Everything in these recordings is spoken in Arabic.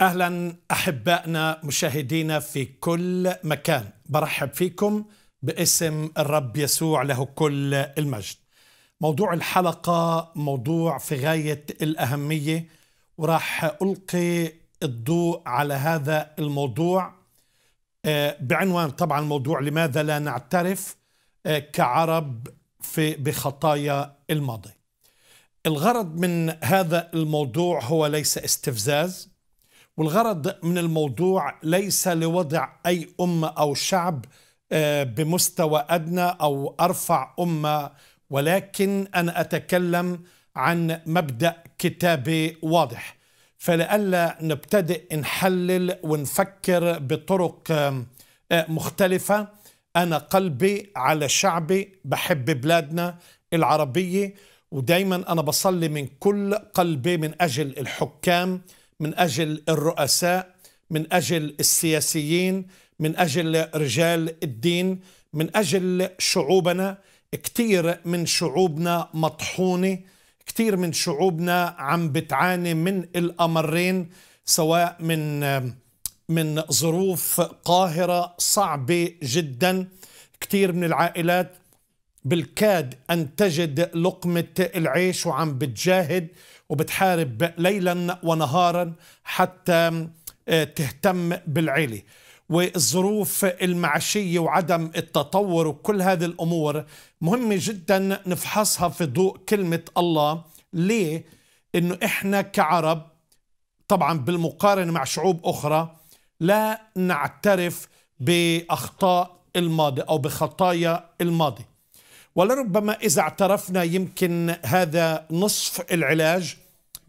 اهلا احبائنا مشاهدينا في كل مكان برحب فيكم باسم الرب يسوع له كل المجد موضوع الحلقه موضوع في غايه الاهميه وراح القي الضوء على هذا الموضوع آه، بعنوان طبعا موضوع لماذا لا نعترف آه، كعرب في بخطايا الماضي الغرض من هذا الموضوع هو ليس استفزاز والغرض من الموضوع ليس لوضع أي أمة أو شعب آه، بمستوى أدنى أو أرفع أمة ولكن أنا أتكلم عن مبدأ كتابي واضح فلئلا نبتدئ نحلل ونفكر بطرق آه، آه، مختلفة أنا قلبي على شعبي بحب بلادنا العربية ودايما أنا بصلي من كل قلبي من أجل الحكام من اجل الرؤساء من اجل السياسيين من اجل رجال الدين من اجل شعوبنا كثير من شعوبنا مطحونه كثير من شعوبنا عم بتعاني من الامرين سواء من من ظروف قاهره صعبه جدا كثير من العائلات بالكاد ان تجد لقمه العيش وعم بتجاهد وبتحارب ليلا ونهارا حتى آه، تهتم بالعيله والظروف المعيشيه وعدم التطور وكل هذه الامور مهمه جدا نفحصها في ضوء كلمه الله ليه انه احنا كعرب طبعا بالمقارنه مع شعوب اخرى لا نعترف باخطاء الماضي او بخطايا الماضي ولربما اذا اعترفنا يمكن هذا نصف العلاج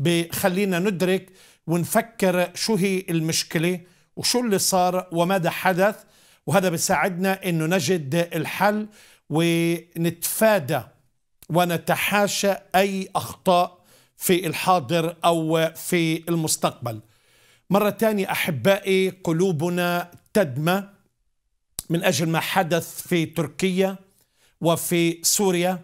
بخلينا ندرك ونفكر شو هي المشكلة وشو اللي صار وماذا حدث وهذا بيساعدنا انه نجد الحل ونتفادى ونتحاشى اي اخطاء في الحاضر او في المستقبل. مرة ثانية احبائي قلوبنا تدمى من اجل ما حدث في تركيا وفي سوريا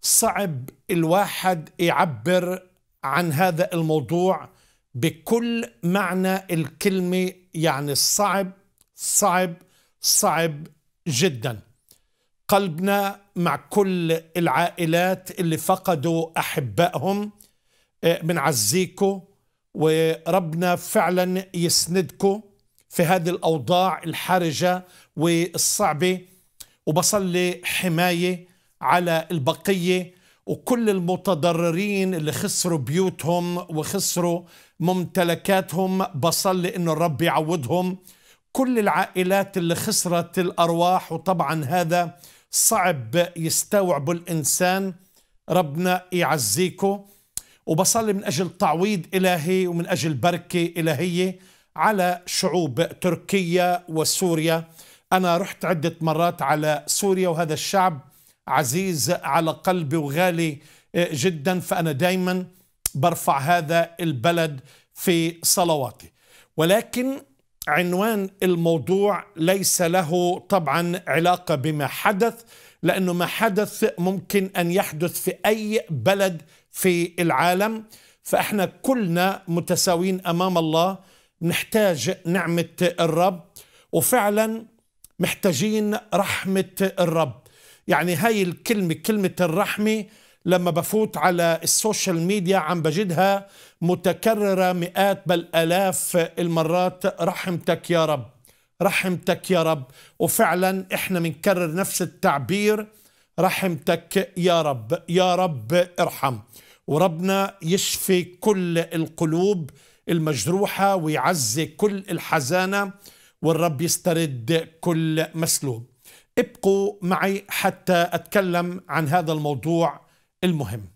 صعب الواحد يعبر عن هذا الموضوع بكل معنى الكلمة يعني صعب صعب صعب جدا قلبنا مع كل العائلات اللي فقدوا أحبائهم بنعزيكم آه، وربنا فعلا يسندكم في هذه الأوضاع الحرجة والصعبة وبصلي حماية على البقية وكل المتضررين اللي خسروا بيوتهم وخسروا ممتلكاتهم بصلي انه الرب يعوضهم كل العائلات اللي خسرت الارواح وطبعا هذا صعب يستوعبه الانسان ربنا يعزيكم وبصلي من اجل تعويض الهي ومن اجل بركه الهيه على شعوب تركيا وسوريا انا رحت عده مرات على سوريا وهذا الشعب عزيز على قلبي وغالي آه، جدا فأنا دايما برفع هذا البلد في صلواتي ولكن عنوان الموضوع ليس له طبعا علاقة بما حدث لأنه ما حدث ممكن أن يحدث في أي بلد في العالم فإحنا كلنا متساوين أمام الله نحتاج نعمة الرب وفعلا محتاجين رحمة الرب يعني هاي الكلمة كلمة الرحمة لما بفوت على السوشيال ميديا عم بجدها متكررة مئات بل ألاف المرات رحمتك يا رب رحمتك يا رب وفعلا احنا بنكرر نفس التعبير رحمتك يا رب يا رب ارحم وربنا يشفي كل القلوب المجروحة ويعزي كل الحزانة والرب يسترد كل مسلوب ابقوا معي حتى أتكلم عن هذا الموضوع المهم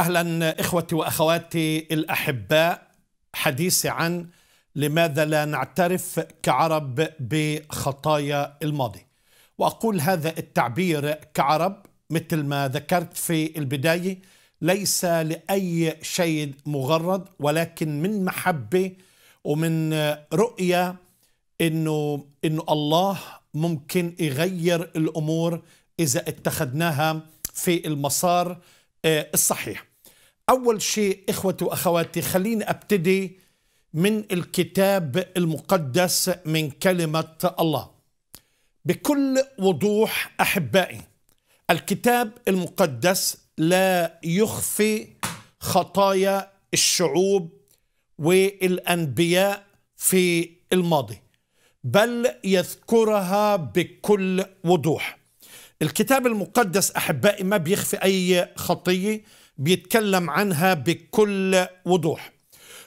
اهلا اخوتي واخواتي الاحباء حديثي عن لماذا لا نعترف كعرب بخطايا الماضي واقول هذا التعبير كعرب مثل ما ذكرت في البدايه ليس لاي شيء مغرض ولكن من محبه ومن رؤيه انه انه الله ممكن يغير الامور اذا اتخذناها في المسار آه، الصحيح أول شيء إخوتي وأخواتي خليني أبتدي من الكتاب المقدس من كلمة الله بكل وضوح أحبائي الكتاب المقدس لا يخفي خطايا الشعوب والأنبياء في الماضي بل يذكرها بكل وضوح الكتاب المقدس أحبائي ما بيخفي أي خطية بيتكلم عنها بكل وضوح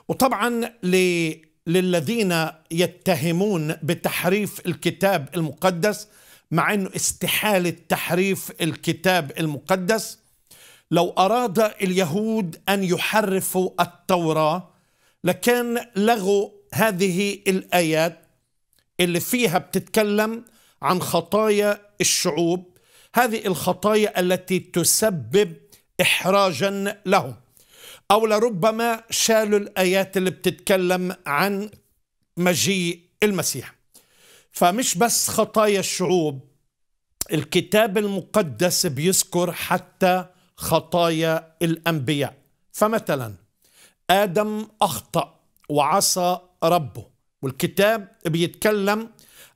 وطبعا ل... للذين يتهمون بتحريف الكتاب المقدس مع انه استحاله تحريف الكتاب المقدس لو اراد اليهود ان يحرفوا التوراه لكان لغوا هذه الايات اللي فيها بتتكلم عن خطايا الشعوب هذه الخطايا التي تسبب إحراجا لهم أو لربما شالوا الآيات اللي بتتكلم عن مجيء المسيح فمش بس خطايا الشعوب الكتاب المقدس بيذكر حتى خطايا الأنبياء فمثلا آدم أخطأ وعصى ربه والكتاب بيتكلم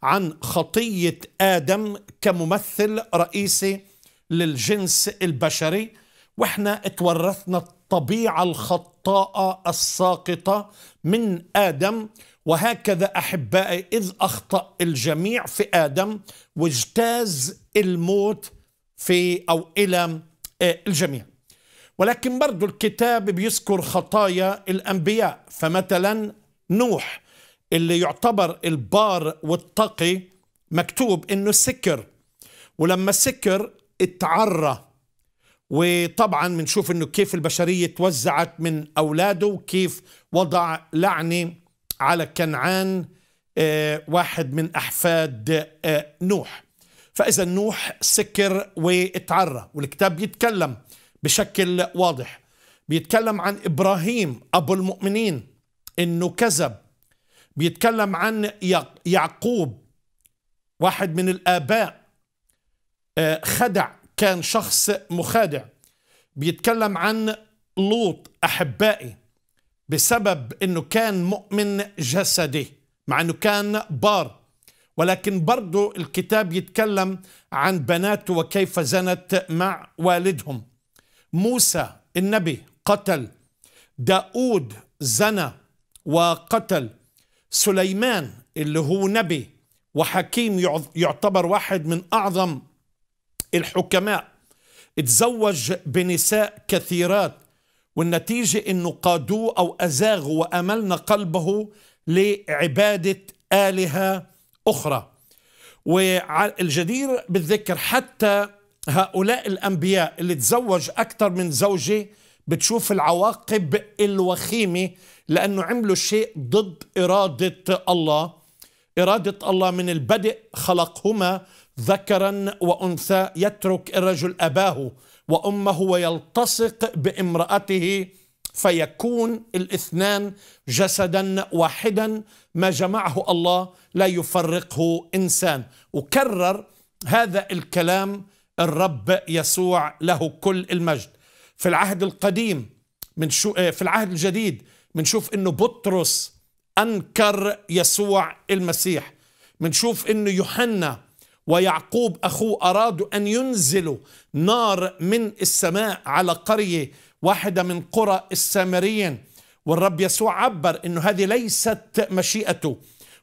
عن خطية آدم كممثل رئيسي للجنس البشري واحنا اتورثنا الطبيعه الخطاءه الساقطه من ادم وهكذا احبائي اذ اخطا الجميع في ادم واجتاز الموت في او الى آه، الجميع ولكن برضو الكتاب بيذكر خطايا الانبياء فمثلا نوح اللي يعتبر البار والتقي مكتوب انه سكر ولما سكر اتعرى وطبعا بنشوف انه كيف البشريه توزعت من اولاده وكيف وضع لعنه على كنعان آه، واحد من احفاد آه، نوح فاذا نوح سكر واتعرى والكتاب بيتكلم بشكل واضح بيتكلم عن ابراهيم ابو المؤمنين انه كذب بيتكلم عن يعقوب واحد من الاباء آه، خدع كان شخص مخادع بيتكلم عن لوط أحبائي بسبب أنه كان مؤمن جسدي مع أنه كان بار ولكن برضو الكتاب يتكلم عن بناته وكيف زنت مع والدهم موسى النبي قتل داود زنى وقتل سليمان اللي هو نبي وحكيم يعتبر واحد من أعظم الحكماء تزوج بنساء كثيرات والنتيجة أنه قادوه أو أزاغوا وأملنا قلبه لعبادة آلهة أخرى والجدير بالذكر حتى هؤلاء الأنبياء اللي تزوج أكثر من زوجة بتشوف العواقب الوخيمة لأنه عملوا شيء ضد إرادة الله إرادة الله من البدء خلقهما ذكرا وانثى يترك الرجل اباه وامه ويلتصق بامراته فيكون الاثنان جسدا واحدا ما جمعه الله لا يفرقه انسان وكرر هذا الكلام الرب يسوع له كل المجد في العهد القديم من شو آه، في العهد الجديد بنشوف انه بطرس انكر يسوع المسيح بنشوف انه يوحنا ويعقوب أخوه أرادوا أن ينزلوا نار من السماء على قرية واحدة من قرى السامريين والرب يسوع عبر أنه هذه ليست مشيئته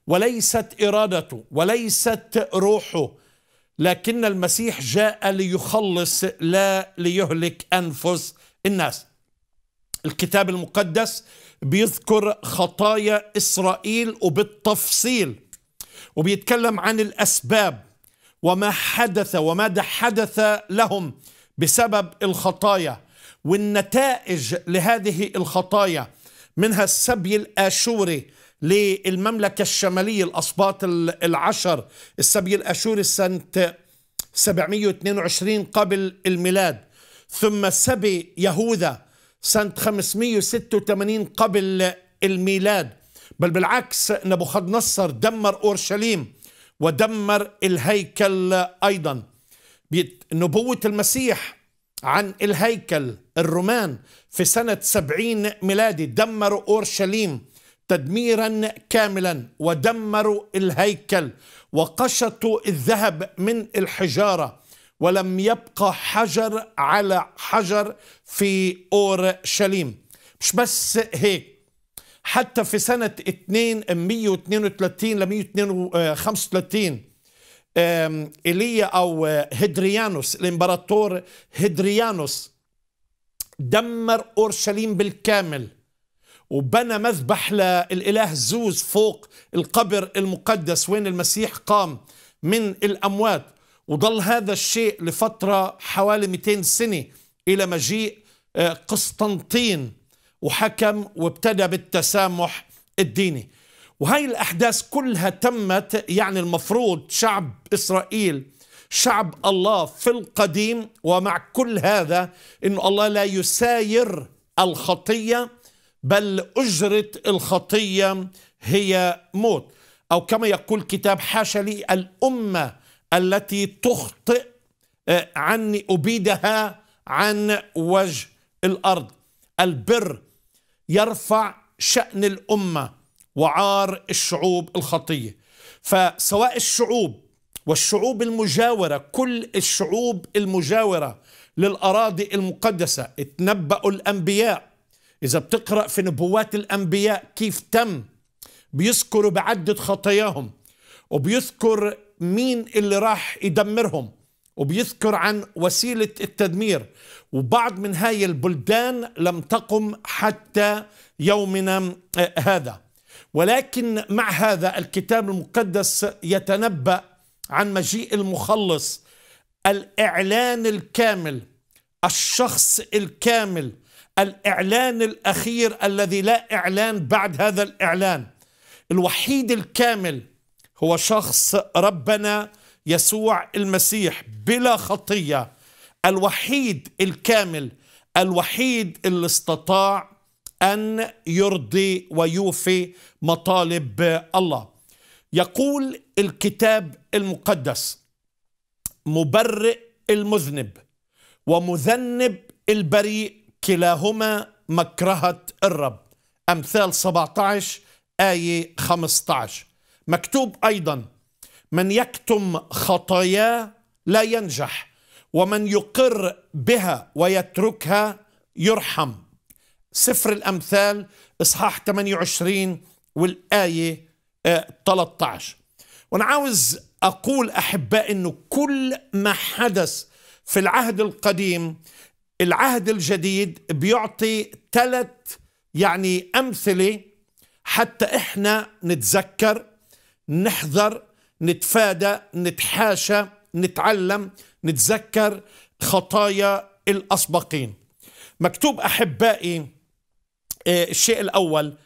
وليست إرادته وليست روحه لكن المسيح جاء ليخلص لا ليهلك أنفس الناس الكتاب المقدس بيذكر خطايا إسرائيل وبالتفصيل وبيتكلم عن الأسباب وما حدث وماذا حدث لهم بسبب الخطايا والنتائج لهذه الخطايا منها السبي الآشوري للمملكة الشمالية الأسباط العشر السبي الآشوري سنة 722 قبل الميلاد ثم سبي يهوذا سنة 586 قبل الميلاد بل بالعكس نبوخذ نصر دمر أورشليم ودمر الهيكل أيضا نبوة المسيح عن الهيكل الرومان في سنة سبعين ميلادي دمروا أورشليم تدميرا كاملا ودمروا الهيكل وقشطوا الذهب من الحجارة ولم يبقى حجر على حجر في أورشليم مش بس هيك حتى في سنة 2 132 ل 135 إيليا أو هدريانوس آه، الإمبراطور هدريانوس دمر أورشليم بالكامل وبنى مذبح للإله زوز فوق القبر المقدس وين المسيح قام من الأموات وظل هذا الشيء لفترة حوالي 200 سنة إلى مجيء آه، قسطنطين وحكم وابتدى بالتسامح الديني وهي الأحداث كلها تمت يعني المفروض شعب إسرائيل شعب الله في القديم ومع كل هذا أن الله لا يساير الخطية بل أجرة الخطية هي موت أو كما يقول كتاب حاشا لي الأمة التي تخطئ آه، عني أبيدها عن وجه الأرض البر يرفع شأن الأمة وعار الشعوب الخطية فسواء الشعوب والشعوب المجاورة كل الشعوب المجاورة للأراضي المقدسة اتنبأوا الأنبياء إذا بتقرأ في نبوات الأنبياء كيف تم بيذكروا بعدة خطاياهم وبيذكر مين اللي راح يدمرهم وبيذكر عن وسيلة التدمير وبعض من هاي البلدان لم تقم حتى يومنا آه، هذا ولكن مع هذا الكتاب المقدس يتنبأ عن مجيء المخلص الإعلان الكامل الشخص الكامل الإعلان الأخير الذي لا إعلان بعد هذا الإعلان الوحيد الكامل هو شخص ربنا يسوع المسيح بلا خطيه الوحيد الكامل الوحيد اللي استطاع ان يرضي ويوفي مطالب الله يقول الكتاب المقدس مبرئ المذنب ومذنب البريء كلاهما مكرهه الرب امثال 17 ايه 15 مكتوب ايضا من يكتم خطاياه لا ينجح ومن يقر بها ويتركها يرحم سفر الأمثال إصحاح 28 والآية 13 آه، وأنا عاوز أقول أحباء أنه كل ما حدث في العهد القديم العهد الجديد بيعطي ثلاث يعني أمثلة حتى إحنا نتذكر نحذر نتفادى نتحاشى نتعلم نتذكر خطايا الأسبقين مكتوب أحبائي آه، الشيء الأول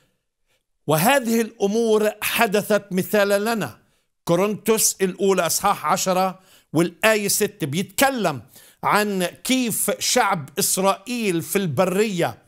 وهذه الأمور حدثت مثالا لنا كورنثوس الأولى أصحاح عشرة والآية ست بيتكلم عن كيف شعب إسرائيل في البرية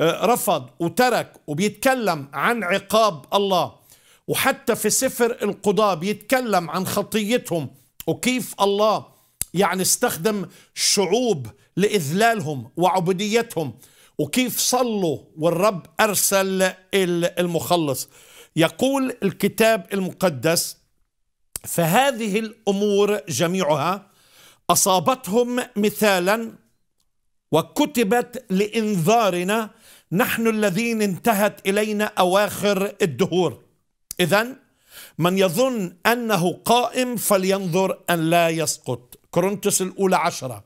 آه، رفض وترك وبيتكلم عن عقاب الله وحتى في سفر القضاء بيتكلم عن خطيتهم وكيف الله يعني استخدم شعوب لإذلالهم وعبوديتهم وكيف صلوا والرب أرسل المخلص يقول الكتاب المقدس فهذه الأمور جميعها أصابتهم مثالا وكتبت لإنذارنا نحن الذين انتهت إلينا أواخر الدهور إذا من يظن أنه قائم فلينظر أن لا يسقط كورنثوس الأولى عشرة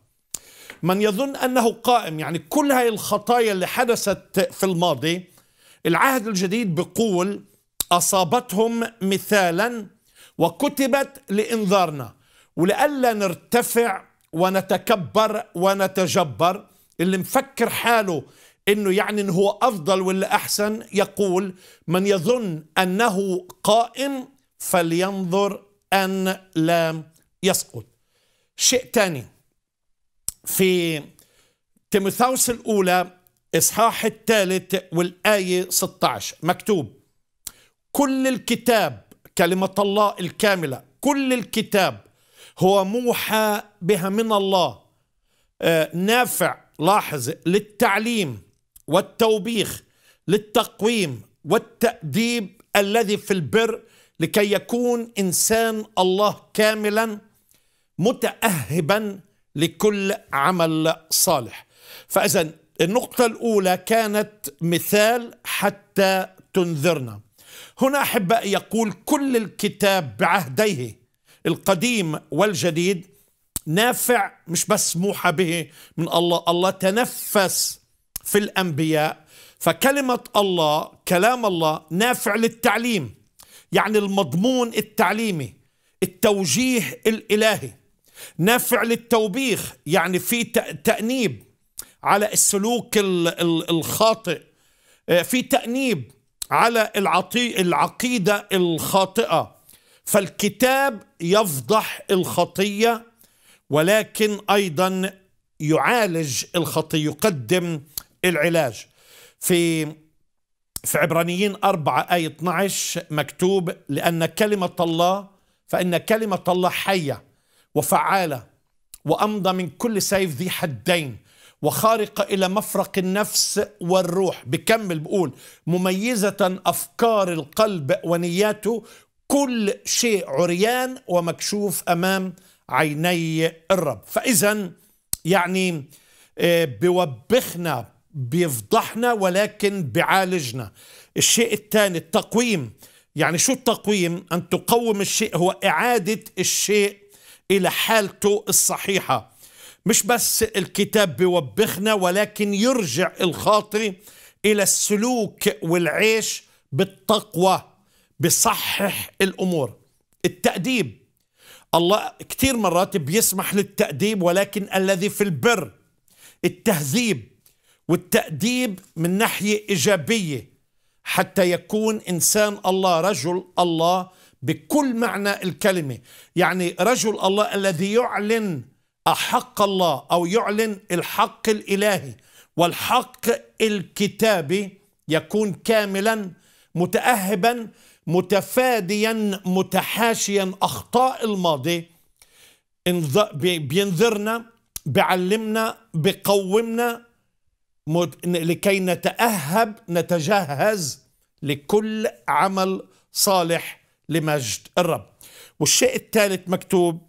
من يظن أنه قائم يعني كل هاي الخطايا اللي حدثت في الماضي العهد الجديد بقول أصابتهم مثالا وكتبت لإنذارنا ولئلا نرتفع ونتكبر ونتجبر اللي مفكر حاله انه يعني انه هو افضل ولا احسن يقول من يظن انه قائم فلينظر ان لا يسقط شيء ثاني في تيموثاوس الاولى اصحاح الثالث والايه 16 مكتوب كل الكتاب كلمه الله الكامله كل الكتاب هو موحى بها من الله آه، نافع لاحظ للتعليم والتوبيخ للتقويم والتأديب الذي في البر لكي يكون إنسان الله كاملا متأهبا لكل عمل صالح فإذا النقطة الأولى كانت مثال حتى تنذرنا هنا أحبائي يقول كل الكتاب بعهديه القديم والجديد نافع مش بس موحى به من الله الله تنفس في الأنبياء فكلمة الله كلام الله نافع للتعليم يعني المضمون التعليمي التوجيه الإلهي نافع للتوبيخ يعني في تأنيب على السلوك الخاطئ آه، في تأنيب على العقيدة الخاطئة فالكتاب يفضح الخطية ولكن أيضا يعالج الخطية يقدم العلاج في في عبرانيين 4 آية 12 مكتوب لأن كلمة الله فإن كلمة الله حية وفعالة وأمضى من كل سيف ذي حدين وخارقة إلى مفرق النفس والروح بكمل بقول مميزة أفكار القلب ونياته كل شيء عريان ومكشوف أمام عيني الرب فإذا يعني آه، بوبخنا بيفضحنا ولكن بيعالجنا الشيء الثاني التقويم يعني شو التقويم أن تقوم الشيء هو إعادة الشيء إلى حالته الصحيحة مش بس الكتاب بيوبخنا ولكن يرجع الخاطر إلى السلوك والعيش بالتقوى بصحح الأمور التأديب الله كثير مرات بيسمح للتأديب ولكن الذي في البر التهذيب والتأديب من ناحية إيجابية حتى يكون إنسان الله رجل الله بكل معنى الكلمة يعني رجل الله الذي يعلن حق الله أو يعلن الحق الإلهي والحق الكتابي يكون كاملا متأهبا متفاديا متحاشيا أخطاء الماضي بينذرنا بعلمنا بقومنا لكي نتأهب نتجهز لكل عمل صالح لمجد الرب والشيء الثالث مكتوب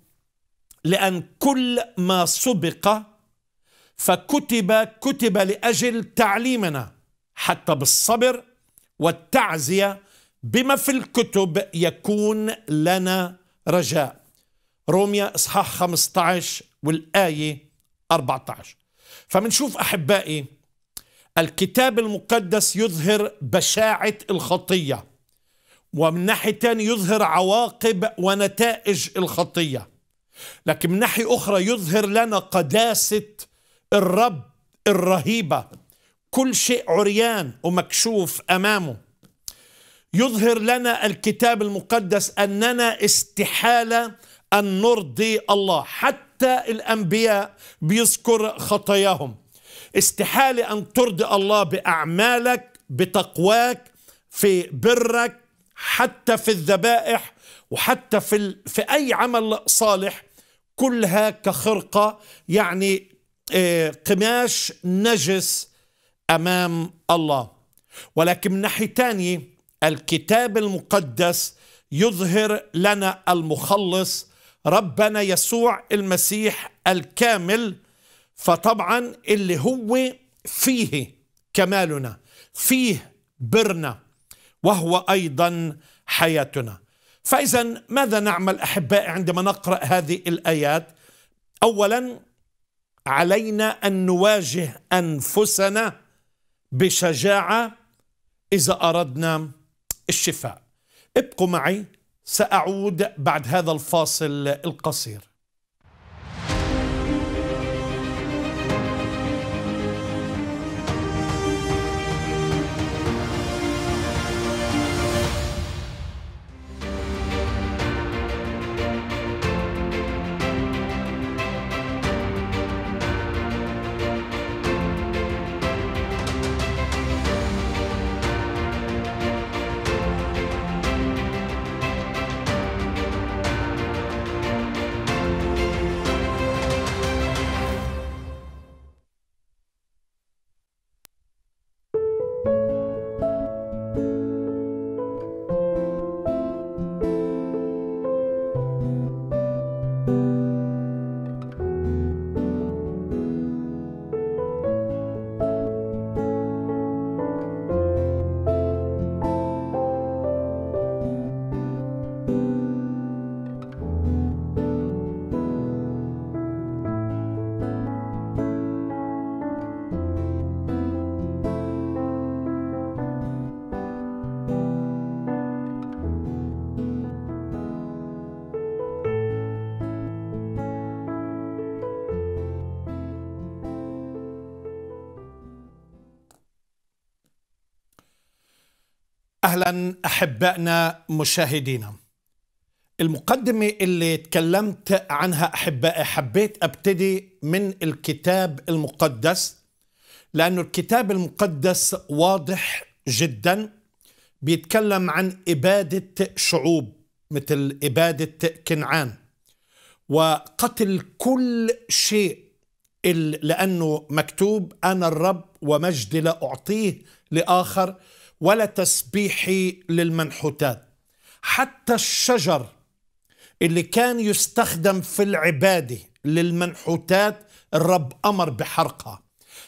لأن كل ما سبق فكتب كتب لأجل تعليمنا حتى بالصبر والتعزية بما في الكتب يكون لنا رجاء روميا إصحاح 15 والآية 14 فمنشوف أحبائي الكتاب المقدس يظهر بشاعة الخطية ومن ناحية تانية يظهر عواقب ونتائج الخطية لكن من ناحية أخرى يظهر لنا قداسة الرب الرهيبة كل شيء عريان ومكشوف أمامه يظهر لنا الكتاب المقدس أننا استحالة أن نرضي الله حتى الأنبياء بيذكر خطاياهم استحالة أن ترضي الله بأعمالك بتقواك في برك حتى في الذبائح وحتى في, ال... في أي عمل صالح كلها كخرقة يعني آه، قماش نجس أمام الله ولكن من ناحية تانية الكتاب المقدس يظهر لنا المخلص ربنا يسوع المسيح الكامل فطبعا اللي هو فيه كمالنا فيه برنا وهو ايضا حياتنا فاذا ماذا نعمل احبائي عندما نقرا هذه الايات اولا علينا ان نواجه انفسنا بشجاعه اذا اردنا الشفاء ابقوا معي ساعود بعد هذا الفاصل القصير احبائنا مشاهدينا المقدمه اللي تكلمت عنها احبائي حبيت ابتدي من الكتاب المقدس لانه الكتاب المقدس واضح جدا بيتكلم عن اباده شعوب مثل اباده كنعان وقتل كل شيء لانه مكتوب انا الرب ومجدي لا اعطيه لاخر ولا تسبيح للمنحوتات حتى الشجر اللي كان يستخدم في العبادة للمنحوتات الرب أمر بحرقها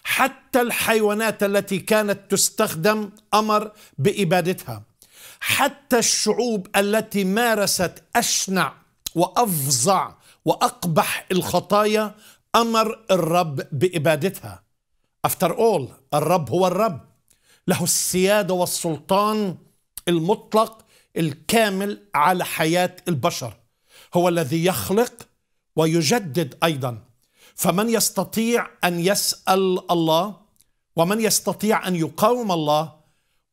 حتى الحيوانات التي كانت تستخدم أمر بإبادتها حتى الشعوب التي مارست أشنع وأفظع وأقبح الخطايا أمر الرب بإبادتها After all الرب هو الرب له السياده والسلطان المطلق الكامل على حياه البشر هو الذي يخلق ويجدد ايضا فمن يستطيع ان يسال الله ومن يستطيع ان يقاوم الله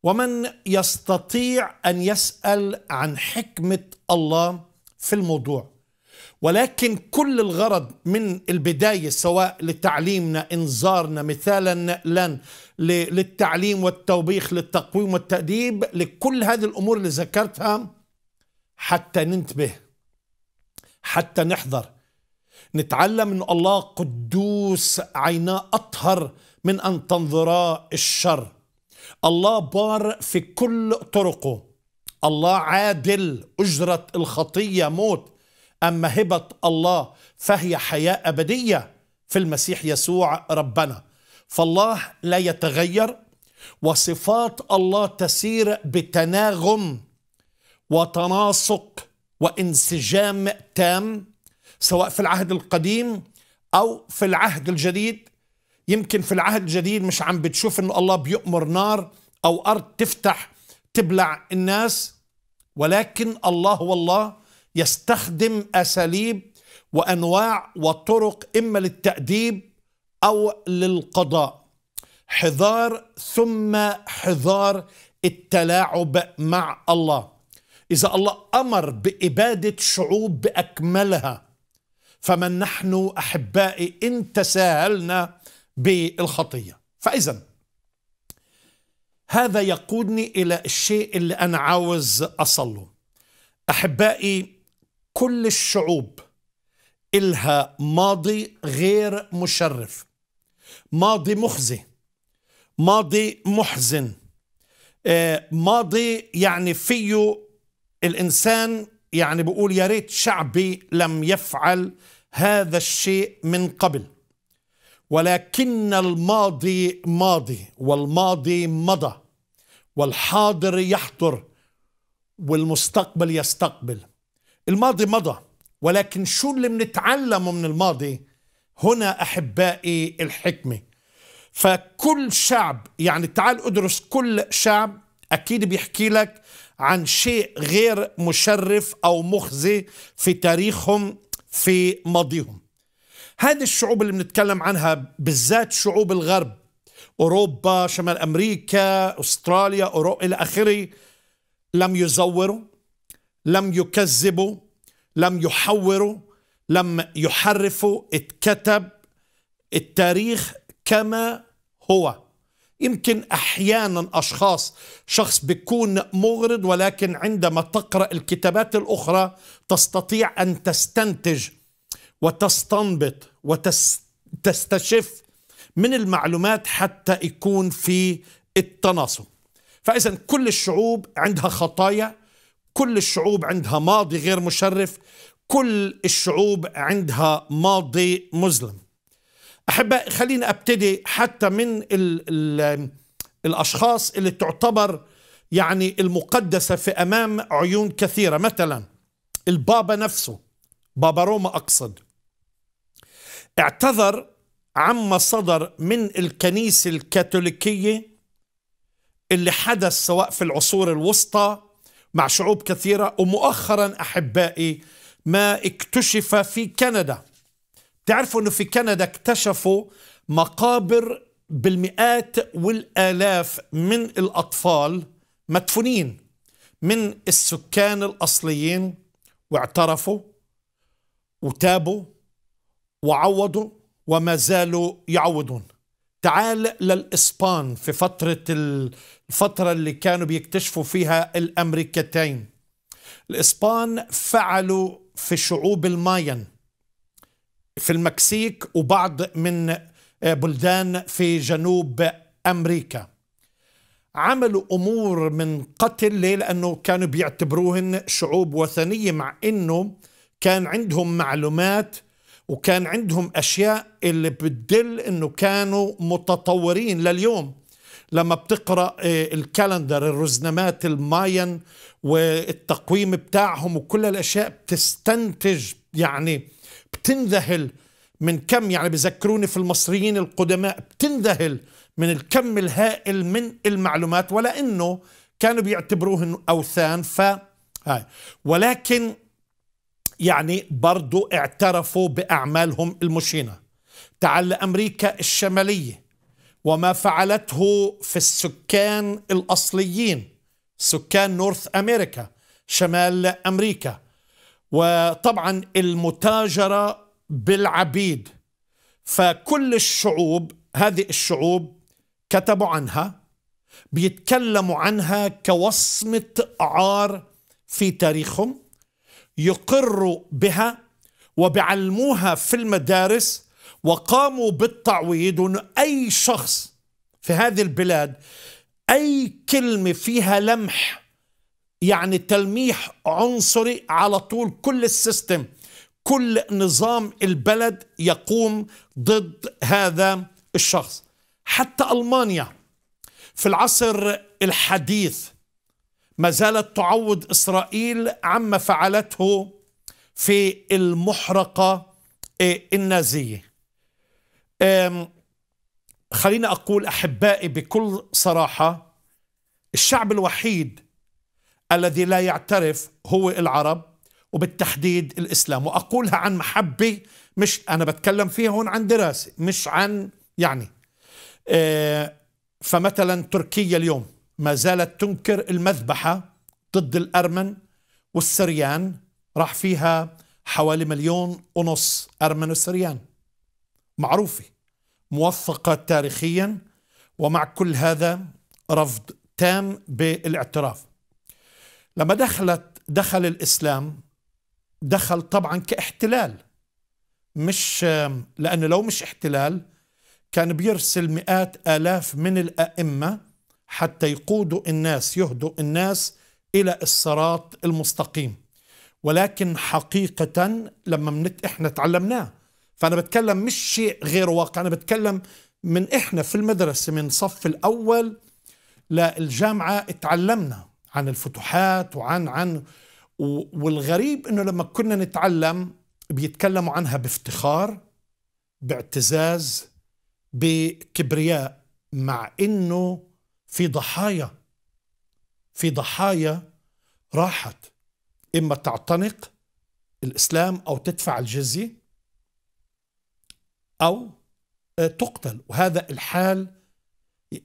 ومن يستطيع ان يسال عن حكمه الله في الموضوع ولكن كل الغرض من البداية سواء لتعليمنا إنذارنا مثالا لن للتعليم والتوبيخ للتقويم والتأديب لكل هذه الأمور اللي ذكرتها حتى ننتبه حتى نحذر نتعلم أن الله قدوس عيناه أطهر من أن تنظرا الشر الله بار في كل طرقه الله عادل أجرة الخطية موت أما هبة الله فهي حياة أبدية في المسيح يسوع ربنا فالله لا يتغير وصفات الله تسير بتناغم وتناسق وانسجام تام سواء في العهد القديم أو في العهد الجديد يمكن في العهد الجديد مش عم بتشوف أن الله بيؤمر نار أو أرض تفتح تبلع الناس ولكن الله والله يستخدم أساليب وأنواع وطرق إما للتأديب أو للقضاء حذار ثم حذار التلاعب مع الله إذا الله أمر بإبادة شعوب بأكملها فمن نحن أحبائي إن تساهلنا بالخطية فإذا هذا يقودني إلى الشيء اللي أنا عاوز أصله أحبائي كل الشعوب إلها ماضي غير مشرف ماضي مخزي ماضي محزن آه، ماضي يعني فيه الإنسان يعني بقول يا ريت شعبي لم يفعل هذا الشيء من قبل ولكن الماضي ماضي والماضي مضى والحاضر يحضر والمستقبل يستقبل الماضي مضى ولكن شو اللي بنتعلمه من الماضي هنا أحبائي الحكمة فكل شعب يعني تعال ادرس كل شعب أكيد بيحكي لك عن شيء غير مشرف أو مخزي في تاريخهم في ماضيهم هذه الشعوب اللي بنتكلم عنها بالذات شعوب الغرب أوروبا شمال أمريكا أستراليا أورو... إلى آخره لم يزوروا لم يكذبوا لم يحوروا لم يحرفوا اتكتب التاريخ كما هو يمكن احيانا اشخاص شخص بيكون مغرض ولكن عندما تقرا الكتابات الاخرى تستطيع ان تستنتج وتستنبط وتستشف من المعلومات حتى يكون في التناصب فاذا كل الشعوب عندها خطايا كل الشعوب عندها ماضي غير مشرف كل الشعوب عندها ماضي مظلم أحب خليني أبتدي حتى من الـ الـ الأشخاص اللي تعتبر يعني المقدسة في أمام عيون كثيرة مثلا البابا نفسه بابا روما أقصد اعتذر عما صدر من الكنيسة الكاثوليكية اللي حدث سواء في العصور الوسطى مع شعوب كثيرة ومؤخرا أحبائي ما اكتشف في كندا تعرفوا أنه في كندا اكتشفوا مقابر بالمئات والآلاف من الأطفال مدفونين من السكان الأصليين واعترفوا وتابوا وعوضوا وما زالوا يعوضون تعال للإسبان في فترة الفترة اللي كانوا بيكتشفوا فيها الأمريكتين الإسبان فعلوا في شعوب الماين في المكسيك وبعض من آه، بلدان في جنوب أمريكا عملوا أمور من قتل ليه لأنه كانوا بيعتبروهن شعوب وثنية مع أنه كان عندهم معلومات وكان عندهم أشياء اللي بتدل أنه كانوا متطورين لليوم لما بتقرأ آه، الكالندر الرزنامات الماين والتقويم بتاعهم وكل الأشياء بتستنتج يعني بتنذهل من كم يعني بذكروني في المصريين القدماء بتنذهل من الكم الهائل من المعلومات ولا انه كانوا بيعتبروهن اوثان ف ولكن يعني برضو اعترفوا بأعمالهم المشينة تعال لأمريكا الشمالية وما فعلته في السكان الأصليين سكان نورث أمريكا شمال أمريكا وطبعا المتاجرة بالعبيد فكل الشعوب هذه الشعوب كتبوا عنها بيتكلموا عنها كوصمة عار في تاريخهم يقروا بها وبعلموها في المدارس وقاموا بالتعويض أن أي شخص في هذه البلاد أي كلمة فيها لمح يعني تلميح عنصري على طول كل السيستم كل نظام البلد يقوم ضد هذا الشخص حتى ألمانيا في العصر الحديث ما زالت تعوض إسرائيل عما فعلته في المحرقة إيه، النازية خليني أقول أحبائي بكل صراحة الشعب الوحيد الذي لا يعترف هو العرب وبالتحديد الإسلام وأقولها عن محبة مش أنا بتكلم فيها هون عن دراسة مش عن يعني إيه، فمثلا تركيا اليوم ما زالت تنكر المذبحة ضد الأرمن والسريان راح فيها حوالي مليون ونص أرمن وسريان معروفة موثقة تاريخيا ومع كل هذا رفض تام بالاعتراف لما دخلت دخل الإسلام دخل طبعا كاحتلال مش لأنه لو مش احتلال كان بيرسل مئات آلاف من الأئمة حتى يقودوا الناس يهدوا الناس إلى الصراط المستقيم ولكن حقيقة لما منت إحنا تعلمناه فأنا بتكلم مش شيء غير واقع أنا بتكلم من إحنا في المدرسة من صف الأول للجامعة تعلمنا عن الفتوحات وعن عن والغريب انه لما كنا نتعلم بيتكلموا عنها بافتخار باعتزاز بكبرياء مع انه في ضحايا في ضحايا راحت إما تعتنق الإسلام أو تدفع الجزية أو آه، تقتل وهذا الحال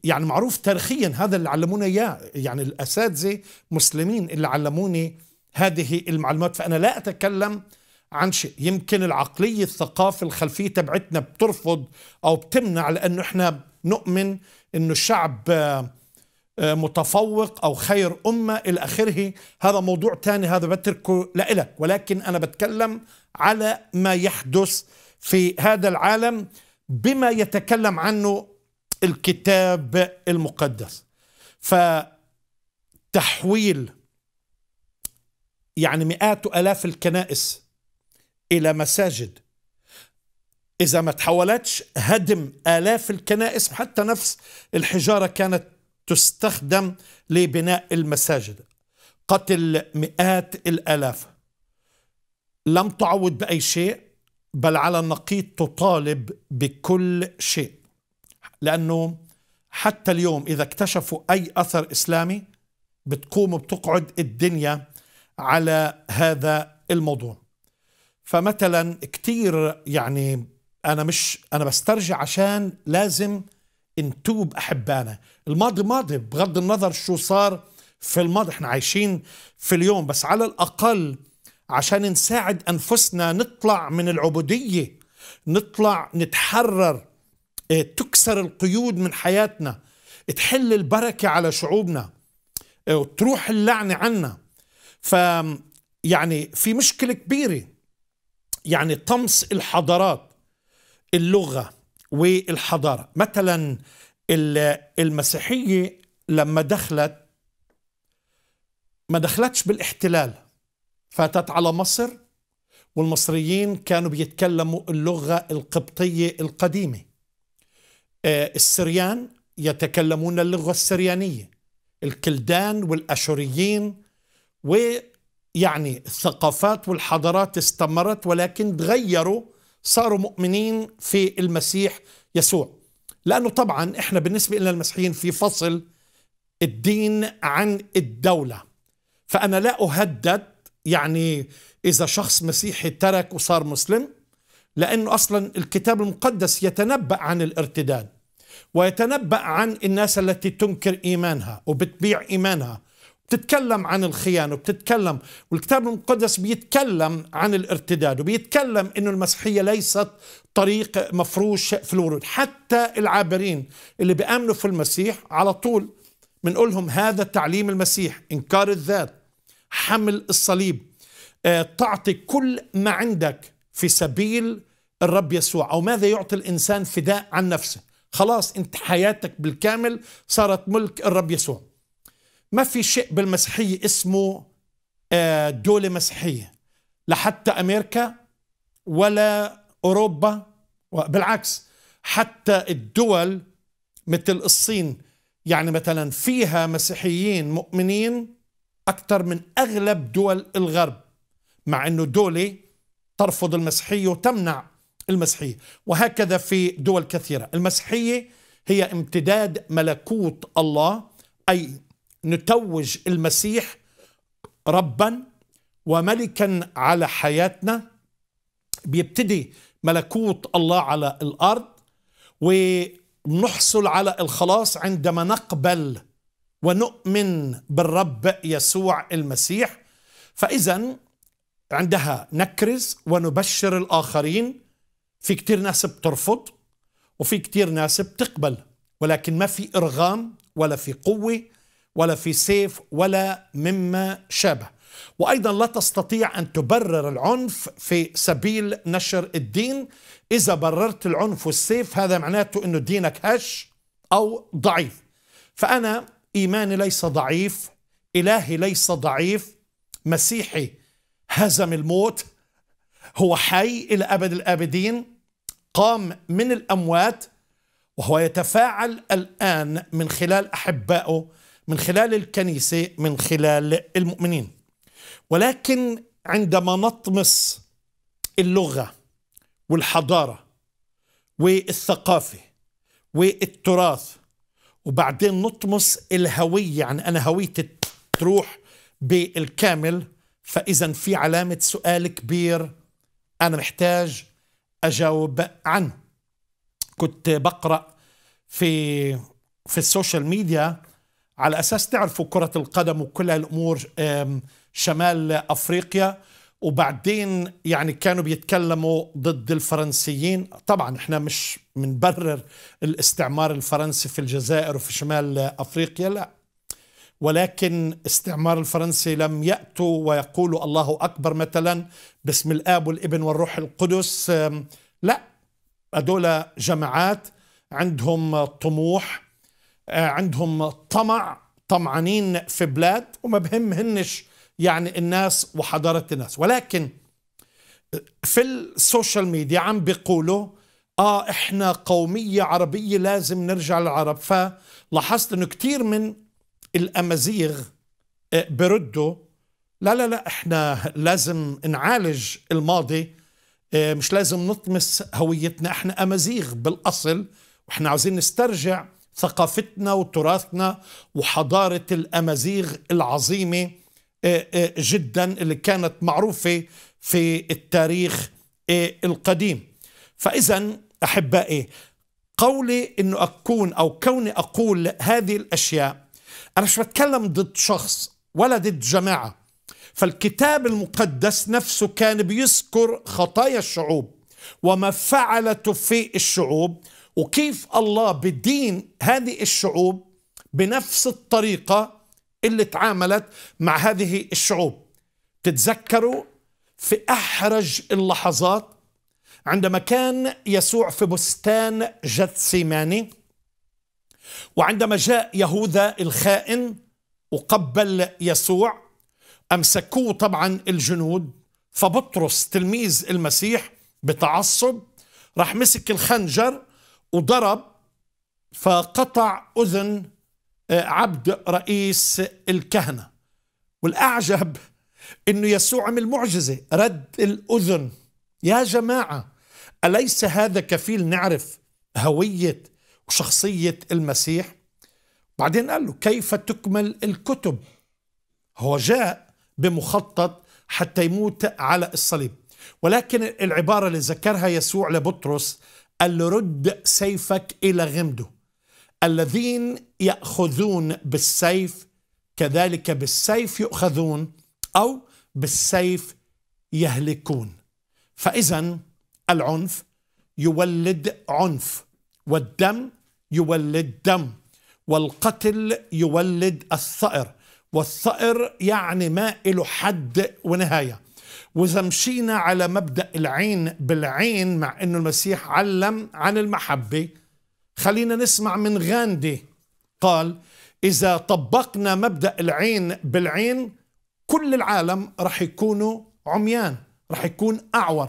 يعني معروف تاريخيا هذا اللي علمونا اياه يعني الاساتذه مسلمين اللي علموني هذه المعلومات فانا لا اتكلم عن شيء يمكن العقليه الثقافه الخلفيه تبعتنا بترفض او بتمنع لانه احنا نؤمن انه الشعب آه، آه، متفوق او خير امه الى اخره هذا موضوع ثاني هذا بتركه لإلك ولكن انا بتكلم على ما يحدث في هذا العالم بما يتكلم عنه الكتاب المقدس فتحويل يعني مئات الاف الكنائس الى مساجد إذا ما تحولتش هدم آلاف الكنائس حتى نفس الحجارة كانت تستخدم لبناء المساجد قتل مئات الآلاف لم تعود بأي شيء بل على النقيض تطالب بكل شيء لأنه حتى اليوم إذا اكتشفوا أي أثر إسلامي بتقوم بتقعد الدنيا على هذا الموضوع فمثلا كتير يعني انا مش انا بسترجع عشان لازم نتوب احبانا الماضي ماضي بغض النظر شو صار في الماضي احنا عايشين في اليوم بس على الاقل عشان نساعد انفسنا نطلع من العبوديه نطلع نتحرر اه تكسر القيود من حياتنا تحل البركه على شعوبنا إيه، وتروح اللعنه عنا ف يعني في مشكله كبيره يعني طمس الحضارات اللغه والحضاره مثلا المسيحيه لما دخلت ما دخلتش بالاحتلال فاتت على مصر والمصريين كانوا بيتكلموا اللغه القبطيه القديمه آه، السريان يتكلمون اللغه السريانيه الكلدان والاشوريين ويعني الثقافات والحضارات استمرت ولكن تغيروا صاروا مؤمنين في المسيح يسوع لأنه طبعا إحنا بالنسبة لنا المسيحيين في فصل الدين عن الدولة فأنا لا أهدد يعني إذا شخص مسيحي ترك وصار مسلم لأنه أصلا الكتاب المقدس يتنبأ عن الارتداد ويتنبأ عن الناس التي تنكر إيمانها وبتبيع إيمانها بتتكلم عن الخيانة وبتتكلم والكتاب المقدس بيتكلم عن الارتداد وبيتكلم انه المسيحية ليست طريق مفروش في الورود حتى العابرين اللي بيأمنوا في المسيح على طول بنقول لهم هذا تعليم المسيح انكار الذات حمل الصليب آه، تعطي كل ما عندك في سبيل الرب يسوع او ماذا يعطي الانسان فداء عن نفسه خلاص انت حياتك بالكامل صارت ملك الرب يسوع ما في شيء بالمسيحية اسمه آه، دولة مسيحية لحتى أمريكا ولا أوروبا بالعكس حتى الدول مثل الصين يعني مثلا فيها مسيحيين مؤمنين أكثر من أغلب دول الغرب مع أنه دولة ترفض المسيحية وتمنع المسيحية وهكذا في دول كثيرة المسيحية هي امتداد ملكوت الله أي نتوج المسيح ربا وملكا على حياتنا بيبتدي ملكوت الله على الارض ونحصل على الخلاص عندما نقبل ونؤمن بالرب يسوع المسيح فاذا عندها نكرز ونبشر الآخرين في كتير ناس بترفض وفي كتير ناس بتقبل ولكن ما في إرغام ولا في قوة ولا في سيف ولا مما شابه وايضا لا تستطيع ان تبرر العنف في سبيل نشر الدين اذا بررت العنف والسيف هذا معناته انه دينك هش او ضعيف فانا ايماني ليس ضعيف الهي ليس ضعيف مسيحي هزم الموت هو حي الى ابد الابدين قام من الاموات وهو يتفاعل الان من خلال احبائه من خلال الكنيسه من خلال المؤمنين ولكن عندما نطمس اللغه والحضاره والثقافه والتراث وبعدين نطمس الهويه يعني انا هويتي تروح بالكامل فاذا في علامه سؤال كبير انا محتاج اجاوب عنه كنت بقرا في في السوشيال ميديا على اساس تعرفوا كره القدم وكل هالامور شمال افريقيا وبعدين يعني كانوا بيتكلموا ضد الفرنسيين طبعا احنا مش منبرر الاستعمار الفرنسي في الجزائر وفي شمال افريقيا لا ولكن استعمار الفرنسي لم يأتوا ويقولوا الله أكبر مثلا باسم الآب والابن والروح القدس لا هذول جماعات عندهم طموح آه، عندهم طمع طمعانين في بلاد وما بهمهنش يعني الناس وحضارة الناس ولكن في السوشيال ميديا عم بيقولوا اه احنا قومية عربية لازم نرجع للعرب فلاحظت انه كثير من الامازيغ آه، بردوا لا لا لا احنا لازم نعالج الماضي آه، مش لازم نطمس هويتنا احنا امازيغ بالاصل واحنا عاوزين نسترجع ثقافتنا وتراثنا وحضارة الأمازيغ العظيمة آه، آه، جدا اللي كانت معروفة في التاريخ آه، القديم فإذا أحبائي قولي أنه أكون أو كوني أقول هذه الأشياء أنا مش بتكلم ضد شخص ولا ضد جماعة فالكتاب المقدس نفسه كان بيذكر خطايا الشعوب وما فعلته في الشعوب وكيف الله بدين هذه الشعوب بنفس الطريقة اللي تعاملت مع هذه الشعوب تتذكروا في أحرج اللحظات عندما كان يسوع في بستان جتسيماني وعندما جاء يهوذا الخائن وقبل يسوع أمسكوه طبعا الجنود فبطرس تلميذ المسيح بتعصب راح مسك الخنجر وضرب فقطع أذن آه، عبد رئيس الكهنة والأعجب أنه يسوع عمل معجزة رد الأذن يا جماعة أليس هذا كفيل نعرف هوية وشخصية المسيح بعدين قال له كيف تكمل الكتب هو جاء بمخطط حتى يموت على الصليب ولكن العبارة اللي ذكرها يسوع لبطرس قال رد سيفك إلى غمده الذين يأخذون بالسيف كذلك بالسيف يؤخذون أو بالسيف يهلكون فإذا العنف يولد عنف والدم يولد دم والقتل يولد الثأر والثأر يعني ما له حد ونهايه واذا مشينا على مبدا العين بالعين مع انه المسيح علم عن المحبه خلينا نسمع من غاندي قال اذا طبقنا مبدا العين بالعين كل العالم رح يكونوا عميان رح يكون اعور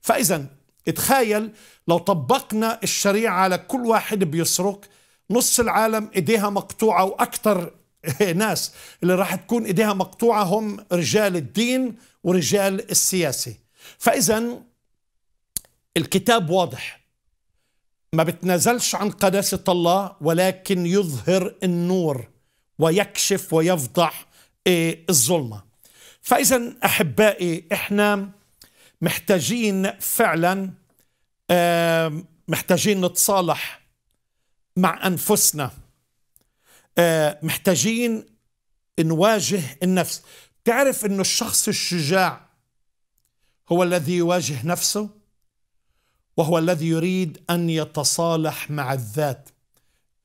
فاذا اتخيل لو طبقنا الشريعه على كل واحد بيسرق نص العالم ايديها مقطوعه واكثر ناس اللي راح تكون ايديها مقطوعه هم رجال الدين ورجال السياسة فإذا الكتاب واضح ما بتنازلش عن قداسة الله ولكن يظهر النور ويكشف ويفضح آه، الظلمة فإذا أحبائي إحنا محتاجين فعلا محتاجين نتصالح مع أنفسنا آه، محتاجين نواجه النفس تعرف انه الشخص الشجاع هو الذي يواجه نفسه وهو الذي يريد ان يتصالح مع الذات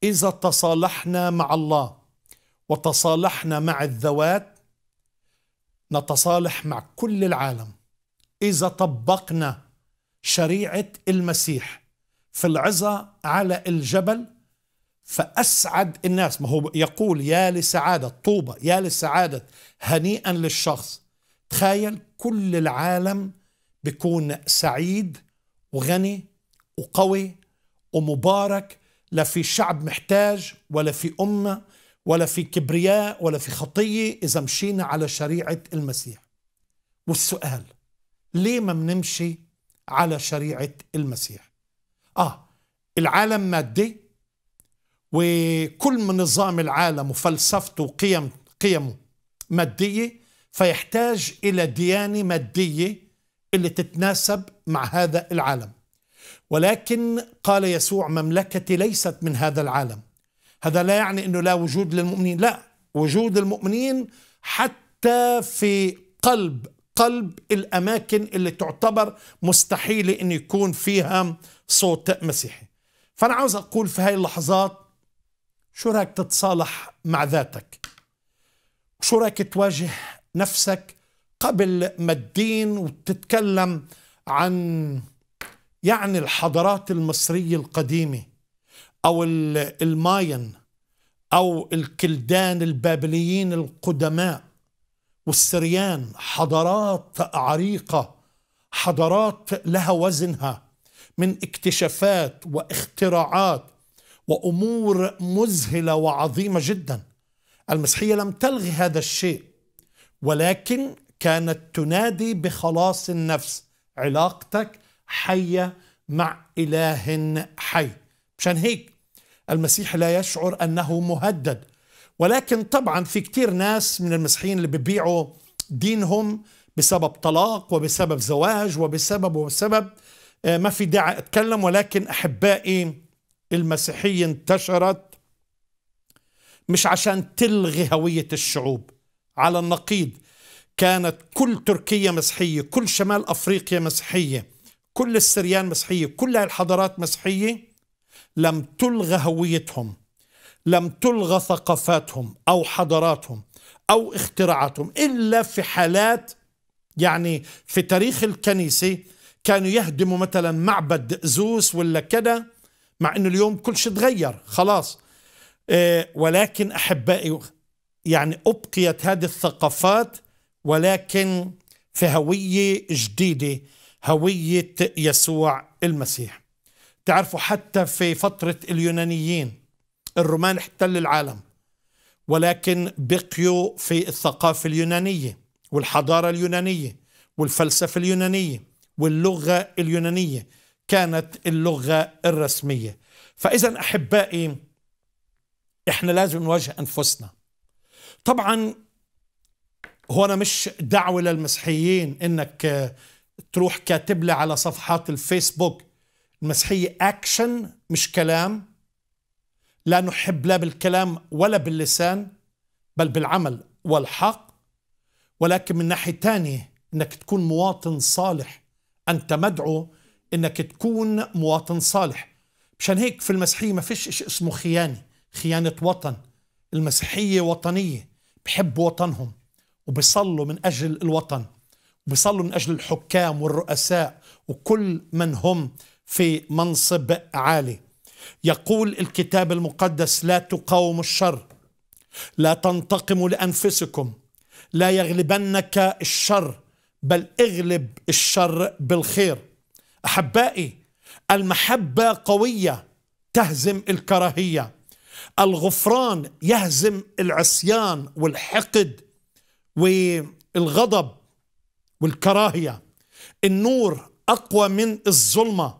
اذا تصالحنا مع الله وتصالحنا مع الذوات نتصالح مع كل العالم اذا طبقنا شريعه المسيح في العزة على الجبل فأسعد الناس ما هو يقول يا لسعادة طوبة يا لسعادة هنيئا للشخص تخيل كل العالم بيكون سعيد وغني وقوي ومبارك لا في شعب محتاج ولا في أمة ولا في كبرياء ولا في خطية إذا مشينا على شريعة المسيح والسؤال ليه ما بنمشي على شريعة المسيح آه العالم مادي وكل من نظام العالم وفلسفته وقيم قيمه مادية فيحتاج إلى ديانة مادية اللي تتناسب مع هذا العالم ولكن قال يسوع مملكتي ليست من هذا العالم هذا لا يعني أنه لا وجود للمؤمنين لا وجود المؤمنين حتى في قلب قلب الأماكن اللي تعتبر مستحيلة أن يكون فيها صوت مسيحي فأنا عاوز أقول في هاي اللحظات شو رايك تتصالح مع ذاتك شو رايك تواجه نفسك قبل ما تدين وتتكلم عن يعني الحضارات المصرية القديمة أو الماين أو الكلدان البابليين القدماء والسريان حضارات عريقة حضارات لها وزنها من اكتشافات واختراعات وامور مذهله وعظيمه جدا المسيحيه لم تلغي هذا الشيء ولكن كانت تنادي بخلاص النفس علاقتك حيه مع اله حي مشان هيك المسيح لا يشعر انه مهدد ولكن طبعا في كتير ناس من المسيحيين اللي بيبيعوا دينهم بسبب طلاق وبسبب زواج وبسبب وبسبب آه، ما في داعي اتكلم ولكن احبائي المسيحية انتشرت مش عشان تلغي هوية الشعوب على النقيض كانت كل تركيا مسيحية كل شمال أفريقيا مسيحية كل السريان مسيحية كل الحضارات مسيحية لم تلغى هويتهم لم تلغى ثقافاتهم أو حضاراتهم أو اختراعاتهم إلا في حالات يعني في تاريخ الكنيسة كانوا يهدموا مثلا معبد زوس ولا كده مع انه اليوم كل شيء تغير خلاص آه، ولكن احبائي يعني ابقيت هذه الثقافات ولكن في هويه جديده هويه يسوع المسيح تعرفوا حتى في فتره اليونانيين الرومان احتلوا العالم ولكن بقيوا في الثقافه اليونانيه والحضاره اليونانيه والفلسفه اليونانيه واللغه اليونانيه كانت اللغة الرسمية فإذا أحبائي إحنا لازم نواجه أنفسنا طبعا هو أنا مش دعوة للمسيحيين إنك آه، تروح كاتب لي على صفحات الفيسبوك المسيحية أكشن مش كلام لا نحب لا بالكلام ولا باللسان بل بالعمل والحق ولكن من ناحية تانية أنك تكون مواطن صالح أنت مدعو انك تكون مواطن صالح مشان هيك في المسيحيه ما فيش شيء اسمه خيانه خيانه وطن المسيحيه وطنيه بحب وطنهم وبيصلوا من اجل الوطن وبيصلوا من اجل الحكام والرؤساء وكل من هم في منصب عالي يقول الكتاب المقدس لا تقاوموا الشر لا تنتقموا لانفسكم لا يغلبنك الشر بل اغلب الشر بالخير احبائي المحبه قويه تهزم الكراهيه الغفران يهزم العصيان والحقد والغضب والكراهيه النور اقوى من الظلمه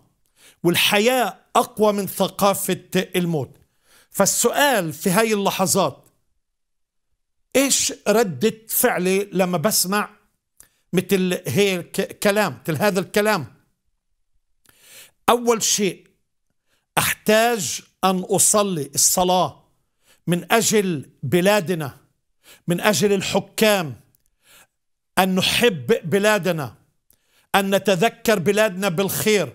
والحياه اقوى من ثقافه الموت فالسؤال في هاي اللحظات ايش ردة فعلي لما بسمع مثل هيك كلام مثل هذا الكلام أول شيء أحتاج أن أصلي الصلاة من أجل بلادنا من أجل الحكام أن نحب بلادنا أن نتذكر بلادنا بالخير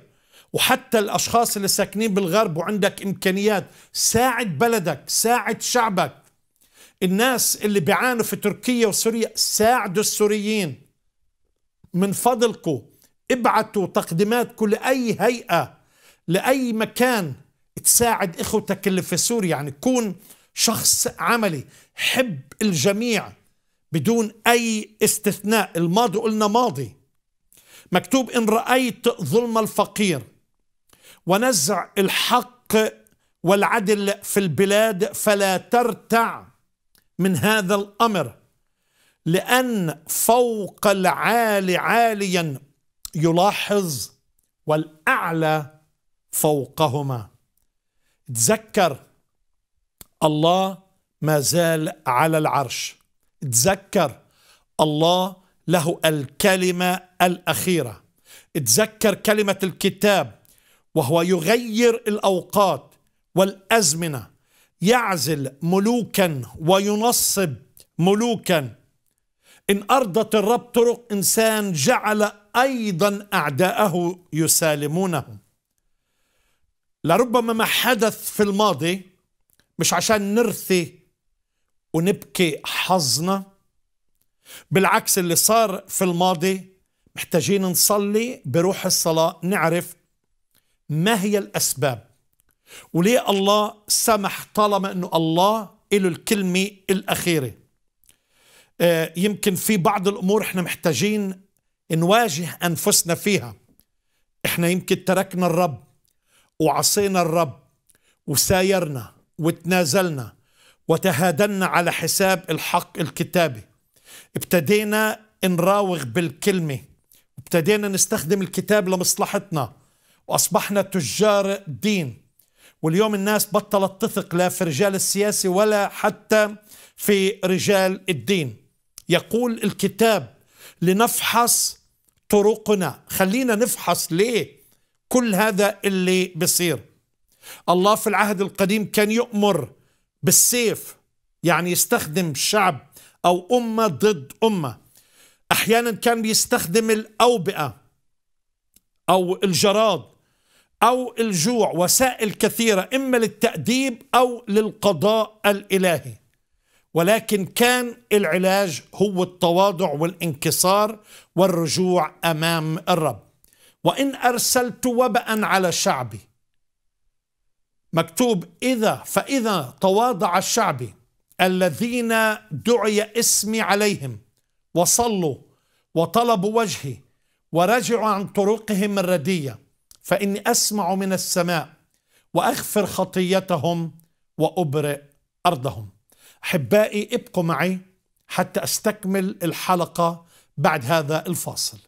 وحتى الأشخاص اللي ساكنين بالغرب وعندك إمكانيات ساعد بلدك ساعد شعبك الناس اللي بيعانوا في تركيا وسوريا ساعدوا السوريين من فضلكم ابعتوا تقديماتكم لأي هيئة لأي مكان تساعد إخوتك اللي في سوريا يعني كون شخص عملي حب الجميع بدون أي استثناء الماضي قلنا ماضي مكتوب إن رأيت ظلم الفقير ونزع الحق والعدل في البلاد فلا ترتع من هذا الأمر لأن فوق العالي عاليا يلاحظ والاعلى فوقهما تذكر الله ما زال على العرش تذكر الله له الكلمه الاخيره تذكر كلمه الكتاب وهو يغير الاوقات والازمنه يعزل ملوكا وينصب ملوكا ان ارضت الرب طرق انسان جعل أيضا أعداءه يسالمونه لربما ما حدث في الماضي مش عشان نرثي ونبكي حظنا بالعكس اللي صار في الماضي محتاجين نصلي بروح الصلاة نعرف ما هي الأسباب وليه الله سمح طالما أنه الله له الكلمة الأخيرة آه، يمكن في بعض الأمور احنا محتاجين نواجه أنفسنا فيها إحنا يمكن تركنا الرب وعصينا الرب وسايرنا وتنازلنا وتهادنا على حساب الحق الكتابي ابتدينا نراوغ بالكلمة ابتدينا نستخدم الكتاب لمصلحتنا وأصبحنا تجار دين واليوم الناس بطلت تثق لا في رجال السياسة ولا حتى في رجال الدين يقول الكتاب لنفحص طرقنا خلينا نفحص ليه كل هذا اللي بصير الله في العهد القديم كان يؤمر بالسيف يعني يستخدم شعب أو أمة ضد أمة أحيانا كان بيستخدم الأوبئة أو الجراد أو الجوع وسائل كثيرة إما للتأديب أو للقضاء الإلهي ولكن كان العلاج هو التواضع والانكسار والرجوع امام الرب وان ارسلت وباء على شعبي مكتوب اذا فاذا تواضع الشعب الذين دعي اسمي عليهم وصلوا وطلبوا وجهي ورجعوا عن طرقهم الرديه فاني اسمع من السماء واغفر خطيتهم وابرئ ارضهم احبائي ابقوا معي حتى استكمل الحلقه بعد هذا الفاصل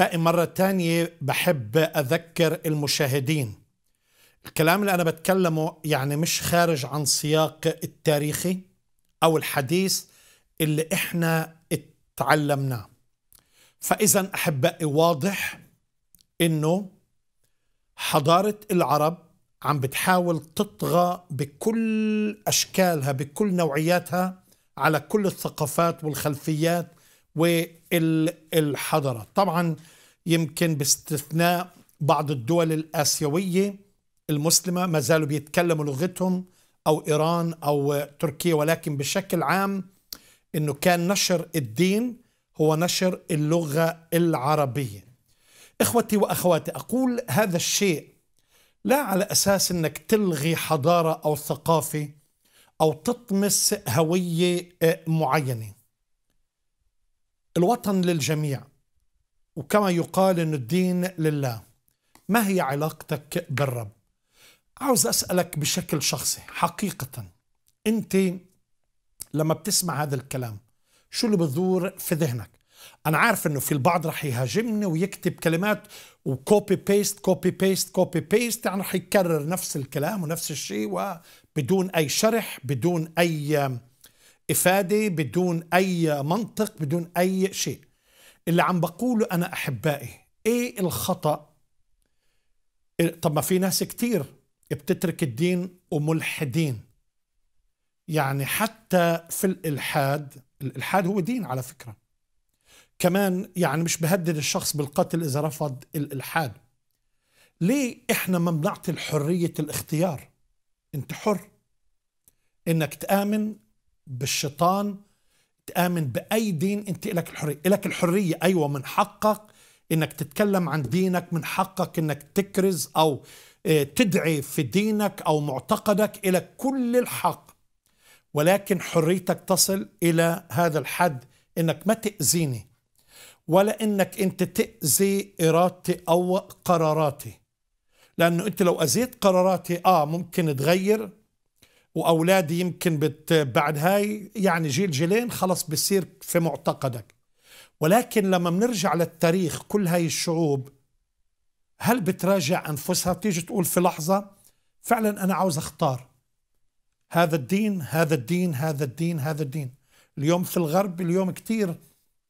أحبائي مرة تانية بحب أذكر المشاهدين الكلام اللي أنا بتكلمه يعني مش خارج عن سياق التاريخي أو الحديث اللي إحنا تعلمناه فإذا أحبائي واضح إنه حضارة العرب عم بتحاول تطغى بكل أشكالها بكل نوعياتها على كل الثقافات والخلفيات والحضارات طبعا يمكن باستثناء بعض الدول الآسيوية المسلمة ما زالوا بيتكلموا لغتهم أو إيران أو تركيا ولكن بشكل عام أنه كان نشر الدين هو نشر اللغة العربية إخوتي وأخواتي أقول هذا الشيء لا على أساس أنك تلغي حضارة أو ثقافة أو تطمس هوية آه، معينة الوطن للجميع وكما يقال أن الدين لله ما هي علاقتك بالرب عاوز أسألك بشكل شخصي حقيقة أنت لما بتسمع هذا الكلام شو اللي بدور في ذهنك أنا عارف أنه في البعض رح يهاجمني ويكتب كلمات وكوبي بيست كوبي بيست كوبي بيست يعني رح يكرر نفس الكلام ونفس الشيء وبدون أي شرح بدون أي إفادة بدون أي منطق بدون أي شيء اللي عم بقوله أنا أحبائي إيه الخطأ طب ما في ناس كتير بتترك الدين وملحدين يعني حتى في الإلحاد الإلحاد هو دين على فكرة كمان يعني مش بهدد الشخص بالقتل إذا رفض الإلحاد ليه إحنا ما بنعطي الحرية الاختيار أنت حر إنك تآمن بالشيطان تآمن بأي دين أنت لك الحرية لك الحرية أيوة من حقك أنك تتكلم عن دينك من حقك أنك تكرز أو آه، تدعي في دينك أو معتقدك إلى كل الحق ولكن حريتك تصل إلى هذا الحد أنك ما تأذيني ولا أنك أنت تأذي إرادتي أو قراراتي لأنه أنت لو أذيت قراراتي آه ممكن تغير واولادي يمكن بت بعد هاي يعني جيل جيلين خلص بصير في معتقدك ولكن لما بنرجع للتاريخ كل هاي الشعوب هل بتراجع انفسها بتيجي تقول في لحظه فعلا انا عاوز اختار هذا الدين هذا الدين هذا الدين هذا الدين اليوم في الغرب اليوم كثير